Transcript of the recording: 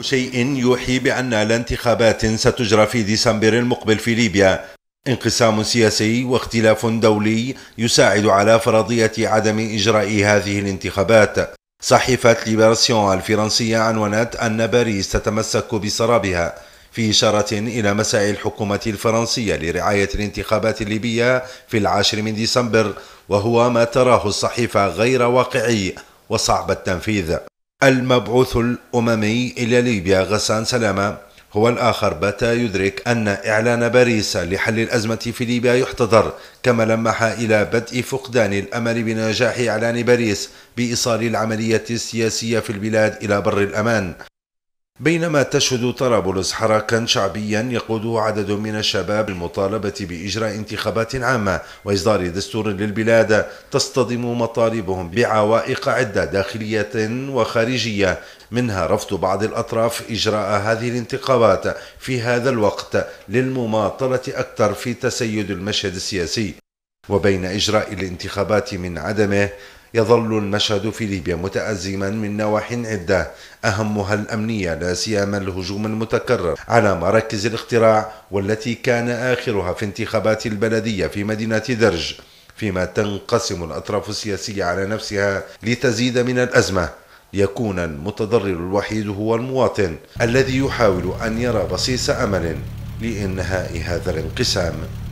شيء يوحي بأن الانتخابات ستجرى في ديسمبر المقبل في ليبيا انقسام سياسي واختلاف دولي يساعد على فرضية عدم إجراء هذه الانتخابات صحيفة ليبراسيون الفرنسية عنونت أن باريس تتمسك بسرابها في إشارة إلى مساعي الحكومة الفرنسية لرعاية الانتخابات الليبية في العاشر من ديسمبر وهو ما تراه الصحيفة غير واقعي وصعب التنفيذ المبعوث الأممي إلى ليبيا غسان سلامة هو الآخر بات يدرك أن إعلان باريس لحل الأزمة في ليبيا يحتضر كما لمح إلى بدء فقدان الأمل بنجاح إعلان باريس بإيصال العملية السياسية في البلاد إلى بر الأمان بينما تشهد طرابلس حراكا شعبيا يقوده عدد من الشباب المطالبة بإجراء انتخابات عامة وإصدار دستور للبلاد تصطدم مطالبهم بعوائق عدة داخلية وخارجية منها رفض بعض الأطراف إجراء هذه الانتخابات في هذا الوقت للمماطلة أكثر في تسيد المشهد السياسي وبين إجراء الانتخابات من عدمه يظل المشهد في ليبيا متأزما من نواح عدة أهمها الأمنية لا سيما الهجوم المتكرر على مراكز الاقتراع والتي كان آخرها في انتخابات البلدية في مدينة درج فيما تنقسم الأطراف السياسية على نفسها لتزيد من الأزمة يكون المتضرر الوحيد هو المواطن الذي يحاول أن يرى بصيص أمل لإنهاء هذا الانقسام